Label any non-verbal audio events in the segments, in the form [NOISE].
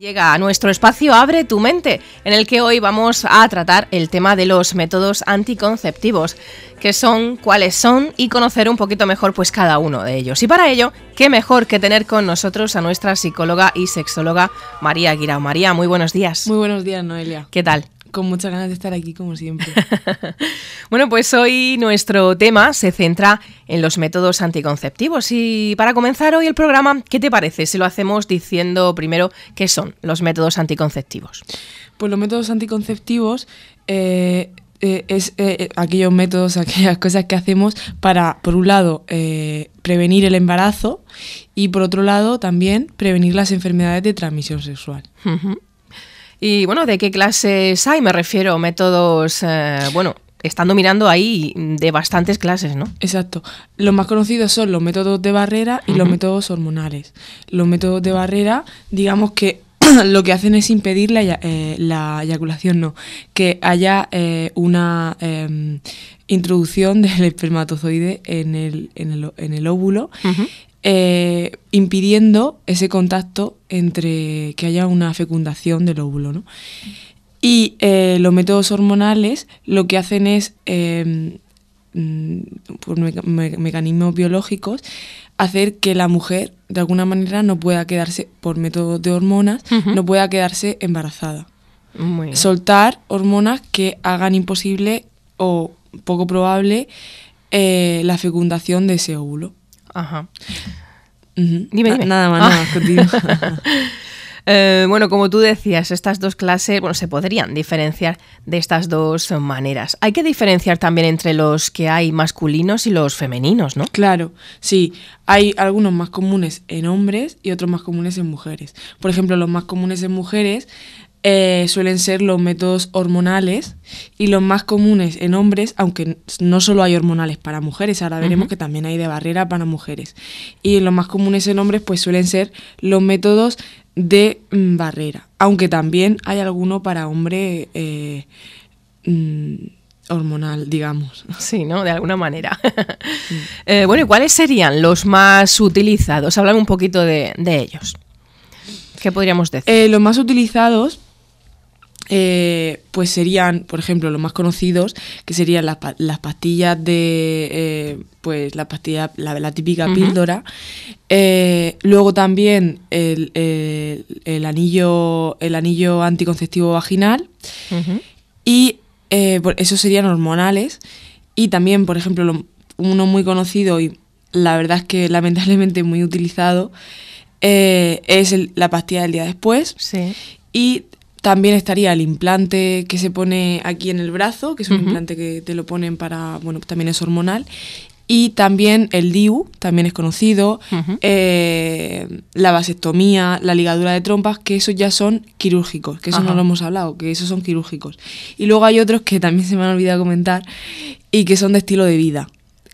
Llega a nuestro espacio Abre tu mente, en el que hoy vamos a tratar el tema de los métodos anticonceptivos, qué son, cuáles son y conocer un poquito mejor pues cada uno de ellos. Y para ello, qué mejor que tener con nosotros a nuestra psicóloga y sexóloga María Aguirre. María, muy buenos días. Muy buenos días, Noelia. ¿Qué tal? Con muchas ganas de estar aquí, como siempre. [LAUGHS] bueno, pues hoy nuestro tema se centra en los métodos anticonceptivos. Y para comenzar hoy el programa, ¿qué te parece si lo hacemos diciendo primero qué son los métodos anticonceptivos? Pues los métodos anticonceptivos eh, eh, es eh, aquellos métodos, [LAUGHS] aquellas cosas que hacemos para, por un lado, prevenir el embarazo y, por otro lado, también prevenir las enfermedades de transmisión sexual. Y bueno, ¿de qué clases hay? Me refiero, métodos, eh, bueno, estando mirando ahí de bastantes clases, ¿no? Exacto. Los más conocidos son los métodos de barrera y los métodos hormonales. Los métodos de barrera, digamos que [CLEARS THROAT] lo que hacen es impedir la, eh, eyaculación, no, que haya eh, una em, introducción [LAUGHS] del espermatozoide en el, en el, óvulo eh, impidiendo ese contacto entre que haya una fecundación del óvulo. ¿no? Y eh, los métodos hormonales lo que hacen es, eh, mm, por mecanismos biológicos, hacer que la mujer de alguna manera no pueda quedarse, por métodos de hormonas, no pueda quedarse embarazada. Soltar hormonas que hagan imposible o poco probable la fecundación de ese óvulo. Ajá. dime, nada más, ah. [LAUGHS] eh, bueno, como tú decías, estas dos clases bueno, se podrían diferenciar de estas dos maneras. Hay que diferenciar también entre los que hay masculinos y los femeninos, ¿no? Claro, sí. Hay algunos más comunes en hombres y otros más comunes en mujeres. Por ejemplo, los más comunes en mujeres eh, suelen ser los métodos hormonales y los más comunes en hombres, aunque no solo hay hormonales para mujeres, ahora veremos que también hay de barrera para mujeres. Y los más comunes en hombres pues suelen ser los métodos de mm, barrera, aunque también hay alguno para hombre eh, mm, hormonal, digamos. Sí, ¿no? De alguna manera. [LAUGHS] Eh, bueno, ¿y cuáles serían los más utilizados? Háblame un poquito de, de ellos. ¿Qué podríamos decir? los más utilizados eh, pues serían, por ejemplo, los más conocidos, que serían las, pastillas de, eh, pues la pastilla, la, típica píldora. Eh, luego también el, anillo, el anillo anticonceptivo vaginal. Y esos serían hormonales. Y también, por ejemplo, uno muy conocido y la verdad es que [LAUGHS] lamentablemente muy utilizado, es la pastilla del día después. Sí. Y también estaría el implante que se pone aquí en el brazo, que es un implante que te lo ponen para, bueno, también es hormonal. Y también el DIU, también es conocido, eh, la vasectomía, la ligadura de trompas, que esos ya son quirúrgicos, que eso no lo hemos hablado, que esos son quirúrgicos. Y luego hay otros que también se me han olvidado comentar y que son de estilo de vida,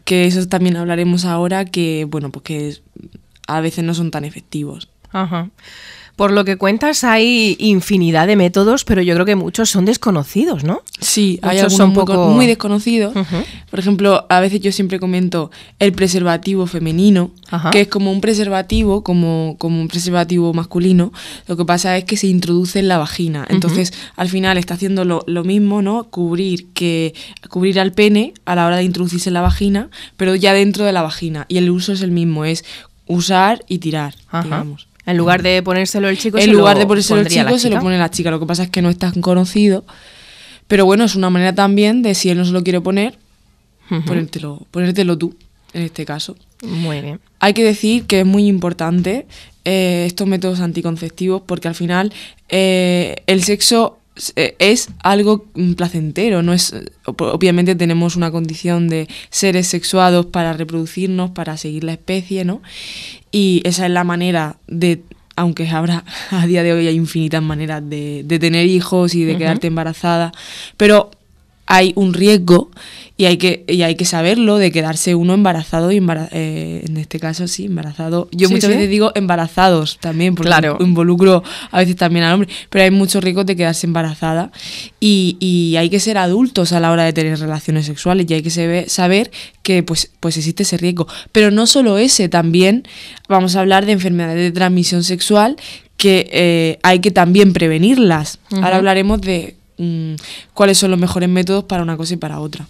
que eso también hablaremos ahora, que bueno, pues que a veces no son tan efectivos. Ajá. Por lo que cuentas, hay infinidad de métodos, pero yo creo que muchos son desconocidos, ¿no? Sí, hay algunos poco... muy desconocidos. Por ejemplo, a veces yo siempre comento el preservativo femenino, que es como un preservativo, como, como un preservativo masculino. Lo que pasa es que se introduce en la vagina. Entonces, al final está haciendo lo, mismo, ¿no? Cubrir, que, cubrir al pene a la hora de introducirse en la vagina, pero ya dentro de la vagina. Y el uso es el mismo, es usar y tirar, digamos. En lugar de ponérselo el chico, en lugar de ponérselo el chico, se lo pone la chica. Lo que pasa es que no es tan conocido. Pero bueno, es una manera también de si él no se lo quiere poner, ponértelo, tú, en este caso. Muy bien. Hay que decir que es muy importante eh, estos métodos anticonceptivos porque al final eh, el sexo eh, es algo mm, placentero, no es eh, obviamente tenemos una condición de seres sexuados para reproducirnos, para seguir la especie, ¿no? Y esa es la manera de aunque habrá [LAUGHS] a día de hoy hay infinitas maneras de, tener hijos y de quedarte embarazada, pero hay un riesgo y hay que, y hay que saberlo de quedarse uno embarazado eh, en este caso sí, embarazado. Yo muchas veces digo embarazados también, porque involucro a veces también al hombre, pero hay muchos riesgos de quedarse embarazada y, hay que ser adultos a la hora de tener relaciones sexuales y hay que saber que pues, pues existe ese riesgo. Pero no solo ese, también vamos a hablar de enfermedades de transmisión sexual que eh, hay que también prevenirlas. Ahora hablaremos de Mm, cuáles son los mejores métodos para una cosa y para otra.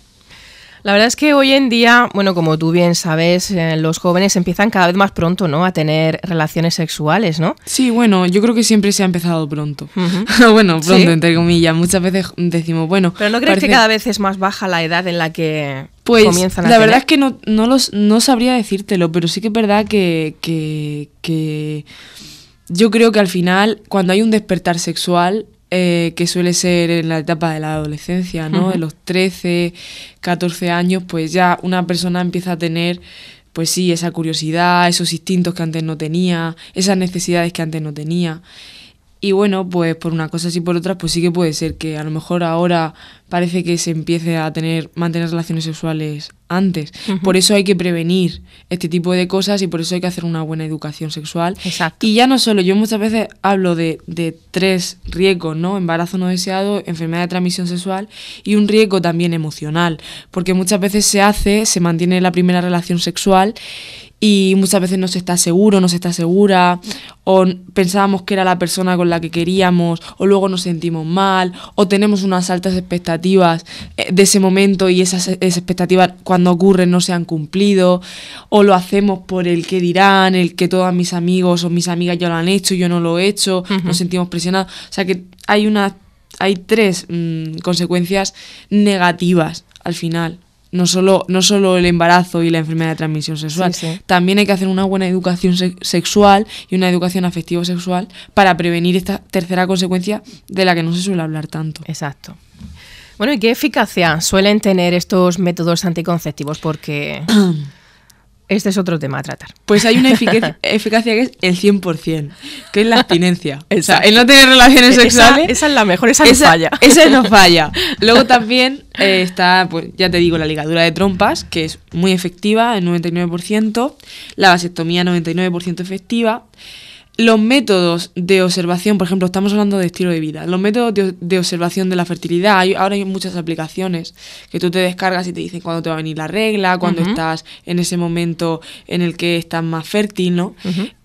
La verdad es que hoy en día, bueno, como tú bien sabes, eh, los jóvenes empiezan cada vez más pronto, ¿no? A tener relaciones sexuales, ¿no? Sí, bueno, yo creo que siempre se ha empezado pronto. [LAUGHS] bueno, pronto, entre comillas. Muchas veces decimos, bueno. Pero ¿no crees que cada vez es más baja la edad en la que pues, comienzan a La verdad es que no, sabría decírtelo, pero sí que es verdad que, que yo creo que al final, cuando hay un despertar sexual, eh, que suele ser en la etapa de la adolescencia, ¿no? En los 13, 14 años, pues ya una persona empieza a tener, pues sí, esa curiosidad, esos instintos que antes no tenía, esas necesidades que antes no tenía. Y bueno, pues por una cosa y por otra, pues sí que puede ser que a lo mejor ahora parece que se empiece a tener, mantener relaciones sexuales antes. Por eso hay que prevenir este tipo de cosas y por eso hay que hacer una buena educación sexual. Exacto. Y ya no solo, yo muchas veces hablo de, de tres riesgos, ¿no? Embarazo no deseado, enfermedad de transmisión sexual y un riesgo también emocional. Porque muchas veces se hace, se mantiene la primera relación sexual y muchas veces no se está seguro, no se está segura, o pensábamos que era la persona con la que queríamos, o luego nos sentimos mal, o tenemos unas altas expectativas eh, de ese momento y esas, e, expectativas cuando ocurren no se han cumplido, o lo hacemos por el que dirán, el que todos mis amigos o mis amigas ya lo han hecho, yo no lo he hecho, nos sentimos presionados. O sea que hay, una, hay tres mm, consecuencias negativas al final no solo, no el embarazo y la enfermedad de transmisión sexual, también hay que hacer una buena educación sexual y una educación afectivo-sexual para prevenir esta tercera consecuencia de la que no se suele hablar tanto. Exacto. Bueno, ¿y qué eficacia suelen tener estos métodos anticonceptivos? Porque... [CLEARS THROAT] Este es otro tema a tratar. Pues hay una [LAUGHS] eficacia, que es el 100%, que es la abstinencia. el no tener relaciones sexuales. Esa, es la mejor, esa, no falla. [LAUGHS] Esa no falla. [LAUGHS] Luego también eh, está, pues ya te digo, la ligadura de trompas, que es muy efectiva, el 99%, la vasectomía 99% efectiva. Los métodos de observación, por ejemplo, estamos hablando de estilo de vida, los métodos de, observación de la fertilidad, ahora hay muchas aplicaciones que tú te descargas y te dicen cuándo te va a venir la regla, cuándo estás en ese momento en el que estás más fértil, ¿no?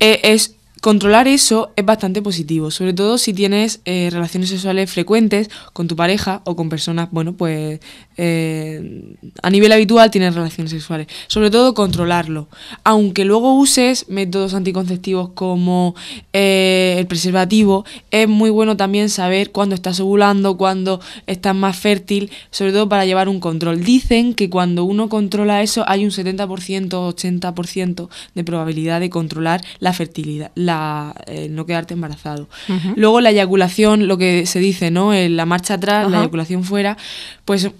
E, es controlar eso es bastante positivo, sobre todo si tienes eh, relaciones sexuales frecuentes con tu pareja o con personas, bueno, pues eh, a nivel habitual tienes relaciones sexuales. Sobre todo controlarlo. Aunque luego uses métodos anticonceptivos como eh, el preservativo, es muy bueno también saber cuándo estás ovulando, cuándo estás más fértil, sobre todo para llevar un control. Dicen que cuando uno controla eso hay un 70%, 80% de probabilidad de controlar la fertilidad, la, eh, no quedarte embarazado. Luego la eyaculación, lo que se dice, ¿no? la marcha atrás, la eyaculación fuera, pues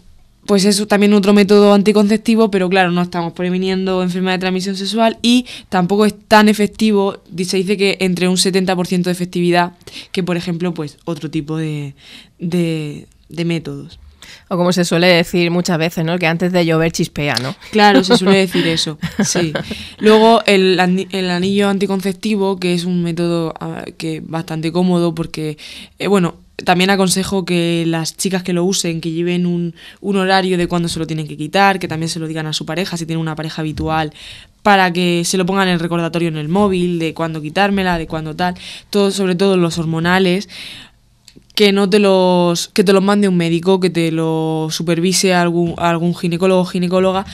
pues eso también otro método anticonceptivo, pero claro, no estamos previniendo enfermedades de transmisión sexual y tampoco es tan efectivo, se dice que entre un 70% de efectividad que, por ejemplo, pues otro tipo de, de, de métodos o como se suele decir muchas veces, ¿no? Que antes de llover chispea, ¿no? Claro, se suele [LAUGHS] decir eso, sí. Luego el, el anillo anticonceptivo, que es un método ah, que bastante cómodo porque, eh, bueno, también aconsejo que las chicas que lo usen, que lleven un, horario de cuándo se lo tienen que quitar, que también se lo digan a su pareja, si tienen una pareja habitual, para que se lo pongan el recordatorio en el móvil, de cuándo quitármela, de cuándo tal, todo, sobre todo los hormonales, que no te los que te los mande un médico, que te lo supervise algún, algún ginecólogo o ginecóloga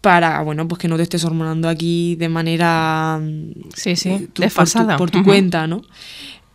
para, bueno, pues que no te estés hormonando aquí de manera mm, sí, sí, desfasada por tu, cuenta, ¿no?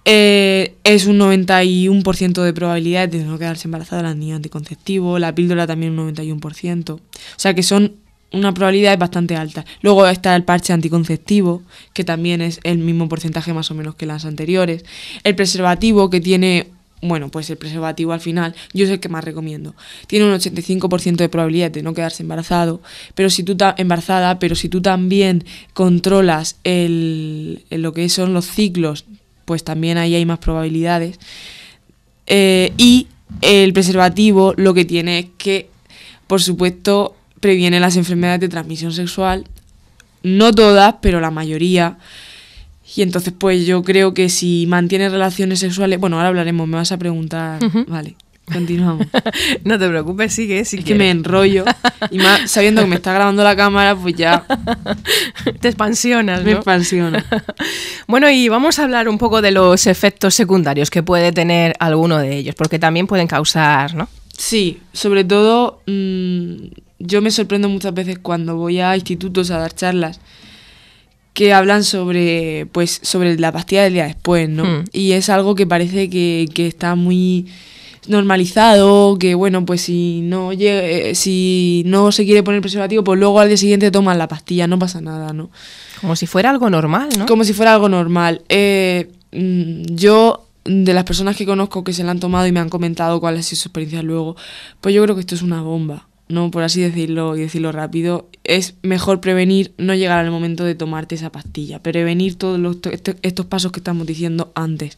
Eh, es un 91% de probabilidad de no quedarse embarazada la niña anticonceptivo, la píldora también un 91%. O sea que son una probabilidad es bastante alta. Luego está el parche anticonceptivo, que también es el mismo porcentaje más o menos que las anteriores. El preservativo, que tiene, bueno, pues el preservativo al final, yo es el que más recomiendo. Tiene un 85% de probabilidad de no quedarse embarazado, pero si tú embarazada, pero si tú también controlas el, lo que son los ciclos, pues también ahí hay más probabilidades. Eh, y el preservativo lo que tiene es que, por supuesto, previene las enfermedades de transmisión sexual, no todas, pero la mayoría. Y entonces, pues yo creo que si mantienes relaciones sexuales. Bueno, ahora hablaremos, me vas a preguntar. Vale, continuamos. [LAUGHS] no te preocupes, sigue, sigue Es que me enrollo. Y sabiendo que me está grabando la cámara, pues ya. te expansionas, Me expansiona. [LAUGHS] bueno, y vamos a hablar un poco de los efectos secundarios que puede tener alguno de ellos, porque también pueden causar, ¿no? Sí, sobre todo. Mm, yo me sorprendo muchas veces cuando voy a institutos a dar charlas que hablan sobre pues sobre la pastilla del día después, ¿no? Hmm. Y es algo que parece que, que, está muy normalizado, que bueno, pues si no eh, si no se quiere poner preservativo, pues luego al día siguiente toman la pastilla, no pasa nada, ¿no? Como si fuera algo normal, ¿no? Como si fuera algo normal. Eh, mm, yo de las personas que conozco que se la han tomado y me han comentado cuál ha sido su experiencia luego, pues yo creo que esto es una bomba. ¿no? Por así decirlo y decirlo rápido, es mejor prevenir, no llegar al momento de tomarte esa pastilla, prevenir todos este, estos pasos que estamos diciendo antes.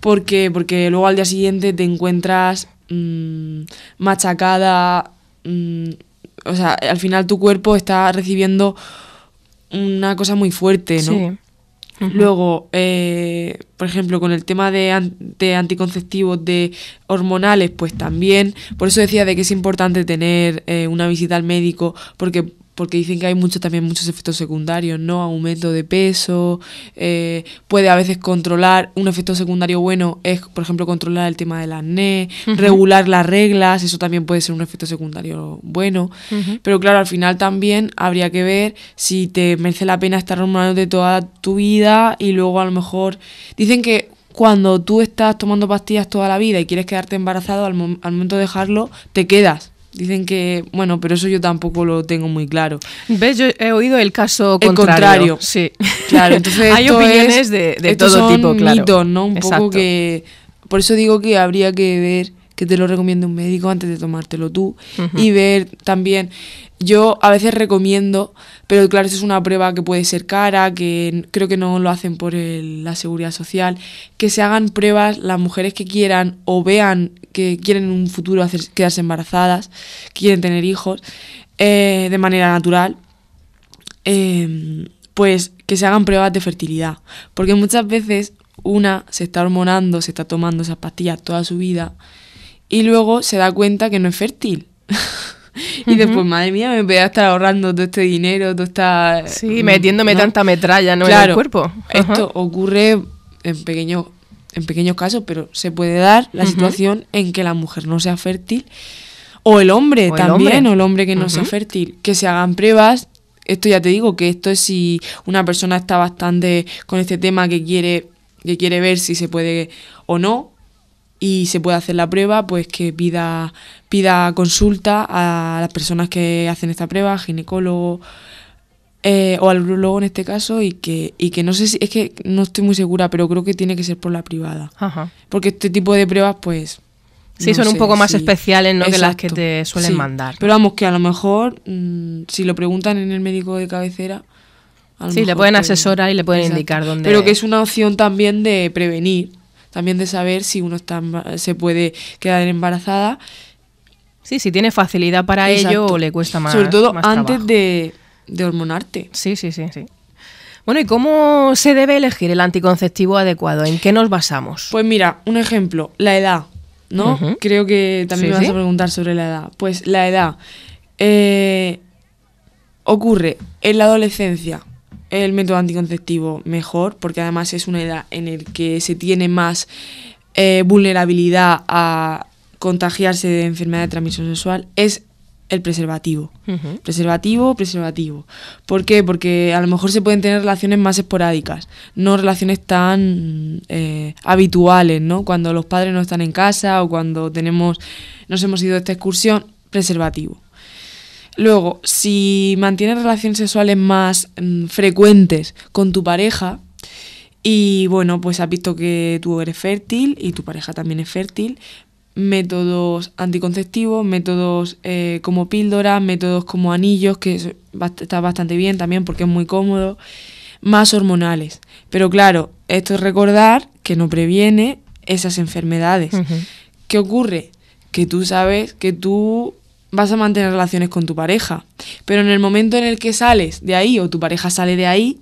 porque Porque luego al día siguiente te encuentras mm, machacada, mm, o sea, al final tu cuerpo está recibiendo una cosa muy fuerte, ¿no? Luego, eh, por ejemplo, con el tema de, de, anticonceptivos, de hormonales, pues también. Por eso decía de que es importante tener eh, una visita al médico, porque porque dicen que hay mucho, también muchos efectos secundarios, ¿no? Aumento de peso, eh, puede a veces controlar, un efecto secundario bueno es, por ejemplo, controlar el tema del acné, regular las reglas, eso también puede ser un efecto secundario bueno, pero claro, al final también habría que ver si te merece la pena estar de toda tu vida y luego a lo mejor dicen que cuando tú estás tomando pastillas toda la vida y quieres quedarte embarazado, al momento de dejarlo, te quedas Dicen que, bueno, pero eso yo tampoco lo tengo muy claro. ¿Ves? Yo he oído el caso contrario. El contrario. Sí. Claro, entonces. [LAUGHS] Hay opiniones de, todo tipo, claro. Mitos, ¿no? Un poco que. Por eso digo que habría que ver que te lo recomiende un médico antes de tomártelo tú y ver también yo a veces recomiendo, pero claro, eso es una prueba que puede ser cara, que creo que no lo hacen por la seguridad social, que se hagan pruebas las mujeres que quieran o vean que quieren en un futuro quedarse embarazadas, quieren tener hijos, eh, de manera natural, em, pues que se hagan pruebas de fertilidad. Porque muchas veces una se está hormonando, se está tomando esas pastillas toda su vida y luego se da cuenta que no es fértil. [LAUGHS] y después, madre mía, me voy a estar ahorrando todo este dinero, todo esta... Sí, metiéndome tanta metralla ¿no? en el cuerpo. Esto ocurre en pequeños, en pequeños casos, pero se puede dar la situación en que la mujer no sea fértil, o el hombre también, o el hombre que no sea fértil, que se hagan pruebas. Esto ya te digo que esto es si una persona está bastante con este tema que quiere que quiere ver si se puede o no, y se puede hacer la prueba, pues que pida, pida consulta a las personas que hacen esta prueba, ginecólogo eh, o al urologo en este caso, y que, y que no sé si, es que no estoy muy segura, pero creo que tiene que ser por la privada. Porque este tipo de pruebas, pues... Sí, son un poco más especiales ¿no? que las que te suelen mandar. Pero vamos, que a lo mejor, mm, si lo preguntan en el médico de cabecera, sí, le pueden asesorar y le pueden indicar dónde. Pero que es una opción también de prevenir también de saber si uno está, se puede quedar embarazada. Sí, si tiene facilidad para ello o le cuesta más. Sobre todo antes de, hormonarte. Sí, sí, sí, sí. Bueno, ¿y cómo se debe elegir el anticonceptivo adecuado? ¿En qué nos basamos? Pues mira, un ejemplo, la edad, ¿no? Creo que también vas a preguntar sobre la edad. Pues la edad eh, ocurre en la adolescencia, el método anticonceptivo mejor, porque además es una edad en la que se tiene más eh, vulnerabilidad a contagiarse de enfermedad de transmisión sexual, es el preservativo. Preservativo, preservativo. ¿Por qué? Porque a lo mejor se pueden tener relaciones más esporádicas, no relaciones tan eh, habituales, ¿no? Cuando los padres no están en casa o cuando tenemos, nos hemos ido de esta excursión, preservativo. Luego, si mantienes relaciones sexuales más mm, frecuentes con tu pareja y bueno, pues has visto que tú eres fértil y tu pareja también es fértil, métodos anticonceptivos, métodos eh, como píldoras, métodos como anillos, que está bastante bien también porque es muy cómodo, más hormonales. Pero claro, esto es recordar que no previene esas enfermedades. ¿Qué ocurre? Que tú sabes que tú vas a mantener relaciones con tu pareja. Pero en el momento en el que sales de ahí o tu pareja sale de ahí,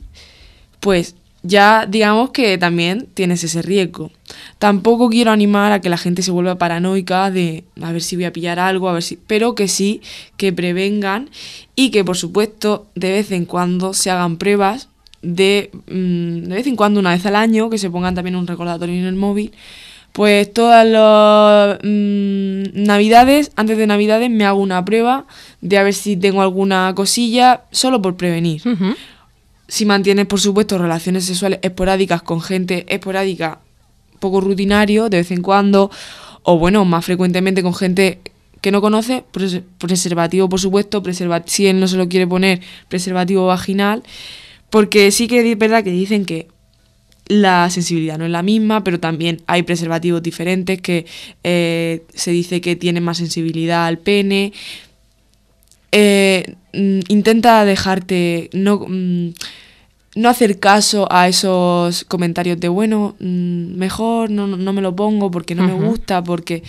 pues ya digamos que también tienes ese riesgo. Tampoco quiero animar a que la gente se vuelva paranoica de a ver si voy a pillar algo, a ver si, pero que sí que prevengan y que por supuesto de vez en cuando se hagan pruebas de mm, de vez en cuando una vez al año que se pongan también un recordatorio en el móvil pues todas las mm, navidades, antes de navidades me hago una prueba de a ver si tengo alguna cosilla, solo por prevenir. Si mantienes, por supuesto, relaciones sexuales esporádicas con gente esporádica, poco rutinario, de vez en cuando, o bueno, más frecuentemente con gente que no conoce, preservativo, por supuesto, preserva si él no se lo quiere poner, preservativo vaginal, porque sí que es verdad que dicen que la sensibilidad no es la misma, pero también hay preservativos diferentes que eh, se dice que tienen más sensibilidad al pene. Eh, mm, intenta dejarte, no, mm, no hacer caso a esos comentarios de, bueno, mm, mejor no, me lo pongo porque no me gusta, porque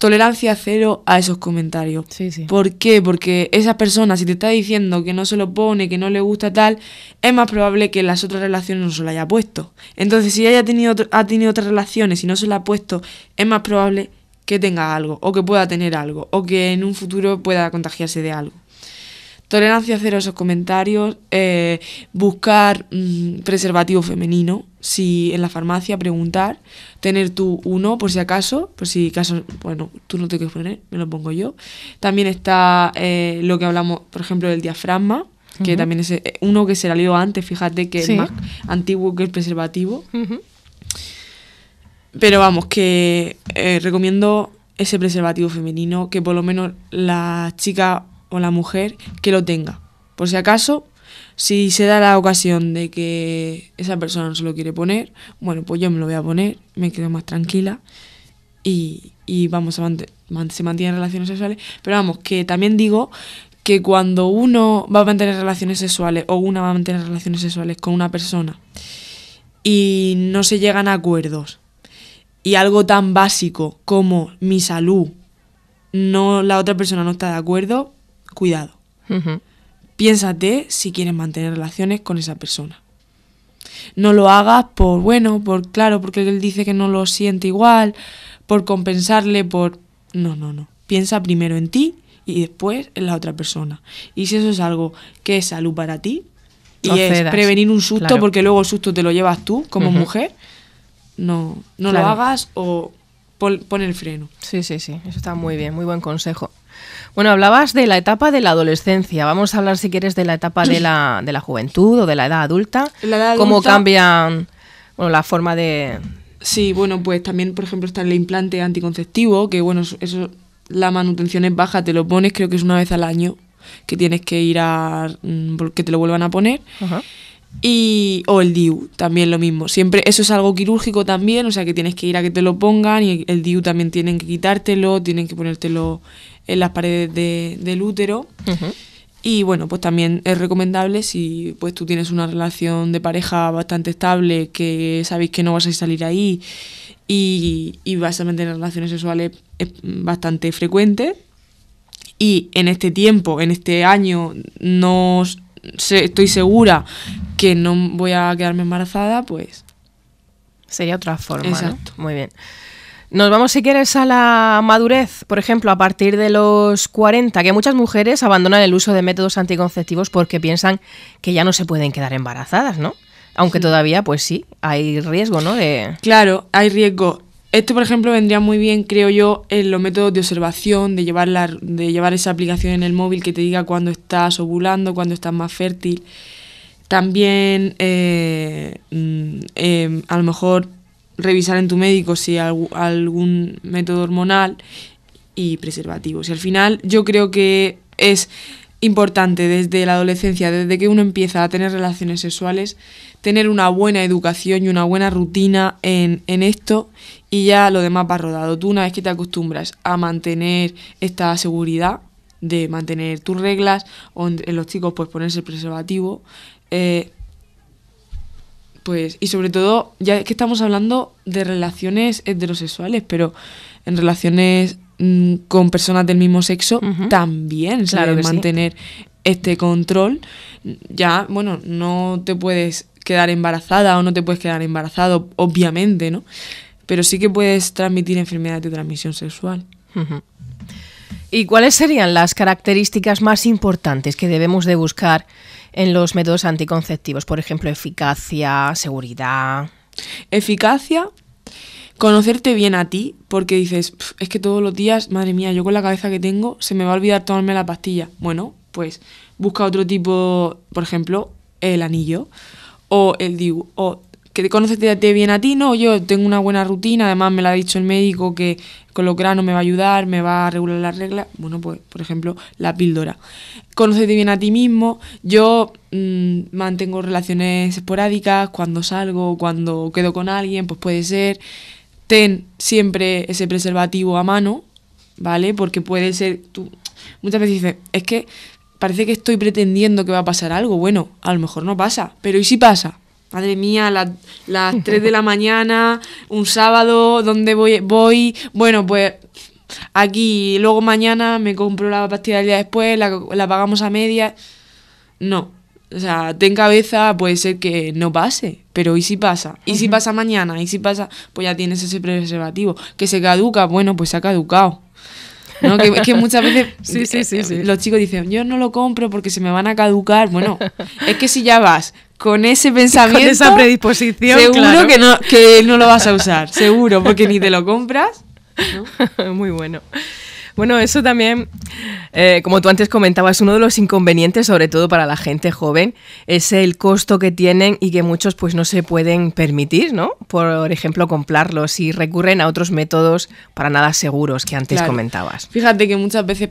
tolerancia cero a esos comentarios. ¿Por qué? Porque esa persona, si te está diciendo que no se lo pone, que no le gusta tal, es más probable que las otras relaciones no se lo haya puesto. Entonces, si haya ha tenido, ha tenido otras relaciones y no se lo ha puesto, es más probable que tenga algo, o que pueda tener algo, o que en un futuro pueda contagiarse de algo tolerancia cero a esos comentarios, eh, buscar mm, preservativo femenino, si en la farmacia preguntar, tener tú uno por si acaso, por si caso, bueno, tú no te quieres poner, me lo pongo yo. También está eh, lo que hablamos, por ejemplo, del diafragma, que también es eh, uno que se salió antes, fíjate que es más antiguo que el preservativo. Pero vamos, que recomiendo ese preservativo femenino, que por lo menos las chicas o la mujer que lo tenga. Por si acaso, si se da la ocasión de que esa persona no se lo quiere poner, bueno, pues yo me lo voy a poner, me quedo más tranquila y, y vamos a se mantienen relaciones sexuales. Pero vamos, que también digo que cuando uno va a mantener relaciones sexuales o una va a mantener relaciones sexuales con una persona y no se llegan a acuerdos y algo tan básico como mi salud, no la otra persona no está de acuerdo, cuidado. Piénsate si quieres mantener relaciones con esa persona. No lo hagas por bueno, por claro, porque él dice que no lo siente igual, por compensarle, por... No, no, no. Piensa primero en ti y después en la otra persona. Y si eso es algo que es salud para ti, y es prevenir un susto, porque luego el susto te lo llevas tú como mujer, no, no lo hagas o pon, el freno. Sí, sí, sí, eso está muy bien, muy buen consejo. Bueno, hablabas de la etapa de la adolescencia. Vamos a hablar, si quieres, de la etapa de la, [CLEARS THROAT] de la juventud o de la edad adulta. ¿Cómo cambian bueno, la forma de...? Sí, bueno, pues también, por ejemplo, está el implante anticonceptivo, que bueno, eso la manutención es baja, te lo pones creo que es una vez al año que tienes que ir a mm, que te lo vuelvan a poner. Y, o el DIU, también lo mismo. Siempre eso es algo quirúrgico también, o sea que tienes que ir a que te lo pongan y el DIU también tienen que quitártelo, tienen que ponértelo en las paredes del útero. Y bueno, pues también es recomendable si pues tú tienes una relación de pareja bastante estable, que sabéis que no vas a salir ahí y, y vas a mantener relaciones sexuales eh, bastante frecuentes. Y en este tiempo, en este año, no estoy segura que no voy a quedarme embarazada, pues... Sería otra forma, Muy bien. Nos vamos, si quieres, a la madurez. Por ejemplo, a partir de los 40, que muchas mujeres abandonan el uso de métodos anticonceptivos porque piensan que ya no se pueden quedar embarazadas, ¿no? Aunque todavía, pues sí, hay riesgo, ¿no? De... Claro, hay riesgo. Esto, por ejemplo, vendría muy bien, creo yo, en los métodos de observación, de llevar, la, de llevar esa aplicación en el móvil que te diga cuándo estás ovulando, cuándo estás más fértil. También, eh, mm, eh, a lo mejor revisar en tu médico si hay algún método hormonal y preservativos. Y al final yo creo que es importante desde la adolescencia, desde que uno empieza a tener relaciones sexuales, tener una buena educación y una buena rutina en, esto y ya lo demás va rodado. Tú una vez que te acostumbras a mantener esta seguridad de mantener tus reglas, en los chicos pues ponerse el preservativo, eh, pues, y sobre todo, ya que estamos hablando de relaciones heterosexuales, pero en relaciones mm, con personas del mismo sexo también se claro mantener este control. Ya, bueno, no te puedes quedar embarazada o no te puedes quedar embarazado, obviamente, ¿no? Pero sí que puedes transmitir enfermedades de transmisión sexual. ¿Y cuáles serían las características más importantes que debemos de buscar en los métodos anticonceptivos? Por ejemplo, eficacia, seguridad. Eficacia, conocerte bien a ti, porque dices, es que todos los días, madre mía, yo con la cabeza que tengo, se me va a olvidar tomarme la pastilla. Bueno, pues busca otro tipo, por ejemplo, el anillo o el DIU o que bien a ti, no, yo tengo una buena rutina, además me la ha dicho el médico que con los granos me va a ayudar, me va a regular las reglas, bueno, pues por ejemplo la píldora. Conócete bien a ti mismo, yo mm, mantengo relaciones esporádicas, cuando salgo, cuando quedo con alguien, pues puede ser, ten siempre ese preservativo a mano, ¿vale? Porque puede ser, tú muchas veces dices, es que parece que estoy pretendiendo que va a pasar algo, bueno, a lo mejor no pasa, pero ¿y si pasa? Madre mía, las, 3 de la mañana, un sábado, ¿dónde voy? voy? Bueno, pues aquí, luego mañana me compro la pastilla del día después, la, la pagamos a media. No, o sea, ten cabeza, puede ser que no pase, pero ¿y si pasa? ¿Y si pasa mañana? ¿Y si pasa? Pues ya tienes ese preservativo. Que se caduca, bueno, pues se ha caducado. ¿no? Que, que, muchas veces [LAUGHS] los chicos dicen, yo no lo compro porque se me van a caducar. Bueno, es que si ya vas con ese pensamiento, [LAUGHS] con esa predisposición, seguro que, no, que no lo vas a usar, seguro, porque ni te lo compras. [LAUGHS] Muy bueno. Bueno, eso también, eh, como tú antes comentabas, uno de los inconvenientes, sobre todo para la gente joven, es el costo que tienen y que muchos pues no se pueden permitir, ¿no? Por ejemplo, comprarlos y recurren a otros métodos para nada seguros que antes comentabas. Fíjate que muchas veces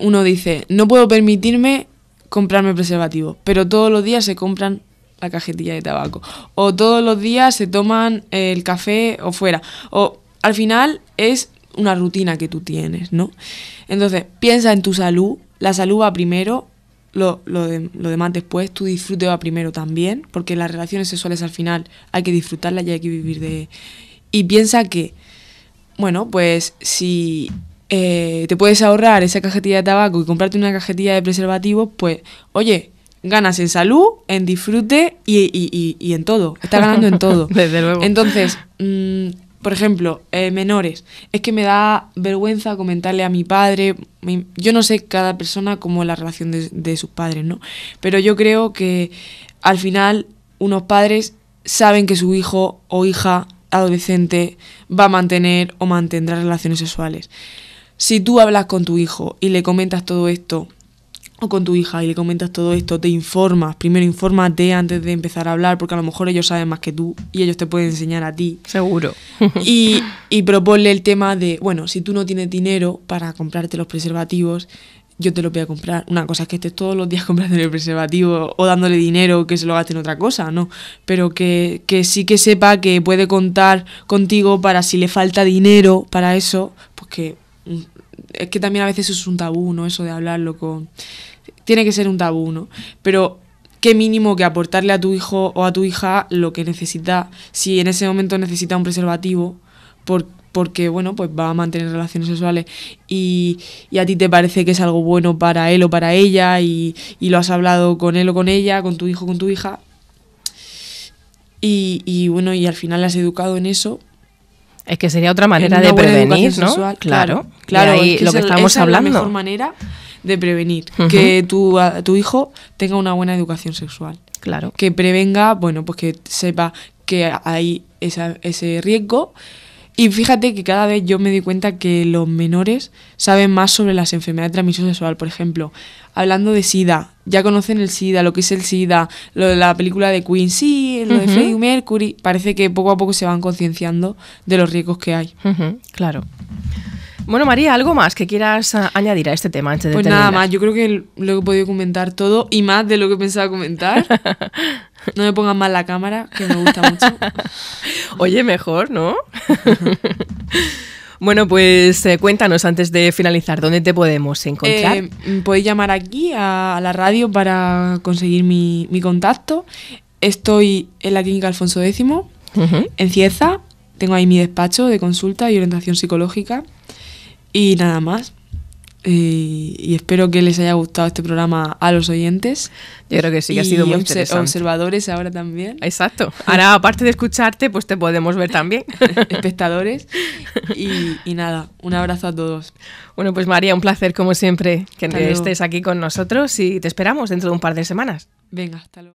uno dice, no puedo permitirme comprarme preservativo, pero todos los días se compran la cajetilla de tabaco. O todos los días se toman el café o fuera. O al final es una rutina que tú tienes, ¿no? Entonces, piensa en tu salud, la salud va primero, lo, demás después, tu disfrute va primero también, porque las relaciones sexuales al final hay que disfrutarlas y hay que vivir de... Y piensa que, bueno, pues si eh, te puedes ahorrar esa cajetilla de tabaco y comprarte una cajetilla de preservativos, pues, oye, ganas en salud, en disfrute y, en todo, estás ganando en todo. [LAUGHS] Desde luego. Entonces, mm, por ejemplo, eh, menores. Es que me da vergüenza comentarle a mi padre. yo no sé cada persona cómo es la relación de, de, sus padres, ¿no? Pero yo creo que al final unos padres saben que su hijo o hija adolescente va a mantener o mantendrá relaciones sexuales. Si tú hablas con tu hijo y le comentas todo esto o con tu hija y le comentas todo esto, te informas, primero infórmate antes de empezar a hablar, porque a lo mejor ellos saben más que tú y ellos te pueden enseñar a ti. Seguro. Y, [LAUGHS] y proponle el tema de, bueno, si tú no tienes dinero para comprarte los preservativos, yo te los voy a comprar. Una cosa es que estés todos los días [LAUGHS] comprando el preservativo o dándole dinero que se lo gaste en otra cosa, ¿no? Pero que, que sí que sepa que puede contar contigo para si le falta dinero para eso, pues que mm, es que también a veces es un tabú, ¿no? Eso de hablarlo con... Tiene que ser un tabú, ¿no? Pero qué mínimo que aportarle a tu hijo o a tu hija lo que necesita, si en ese momento necesita un preservativo, por, porque, bueno, pues va a mantener relaciones sexuales y, a ti te parece que es algo bueno para él o para ella y, y lo has hablado con él o con ella, con tu hijo o con tu hija. Y, y bueno, y al final has educado en eso, es que sería otra manera de prevenir, ¿no? claro, claro. lo que estamos hablando. Es la mejor manera de prevenir que tu, tu hijo tenga una buena educación sexual. Claro. Que prevenga, bueno, pues que sepa que hay ese riesgo y fíjate que cada vez yo me doy cuenta que los menores saben más sobre las enfermedades de transmisión sexual. Por ejemplo, hablando de SIDA, ya conocen el SIDA, lo que es el SIDA, lo de la película de Queen, sí, lo de de Mercury. Parece que poco a poco se van concienciando de los riesgos que hay. claro. Bueno, María, ¿algo más que quieras ah, añadir a este tema? pues nada más, yo creo que lo he podido comentar todo y más de lo que pensaba comentar. [LAUGHS] [LAUGHS] No me pongan mal la cámara, que me gusta mucho. [LAUGHS] Oye, mejor, ¿no? [LAUGHS] Bueno, pues eh, cuéntanos antes de finalizar, ¿dónde te podemos encontrar? Eh, podéis llamar aquí a, la radio para conseguir mi, contacto. Estoy en la clínica Alfonso X, en Cieza. Tengo ahí mi despacho de consulta y orientación psicológica. Y nada más. Y, espero que les haya gustado este programa a los oyentes. Yo creo que sí, ha sido muy interesante. observadores ahora también. Exacto. [LAUGHS] Ahora, aparte de escucharte, pues te podemos ver también. [LAUGHS] Espectadores. Y, nada, un abrazo a todos. Bueno, pues María, un placer como siempre que estés aquí con nosotros y te esperamos dentro de un par de semanas. Venga, hasta luego.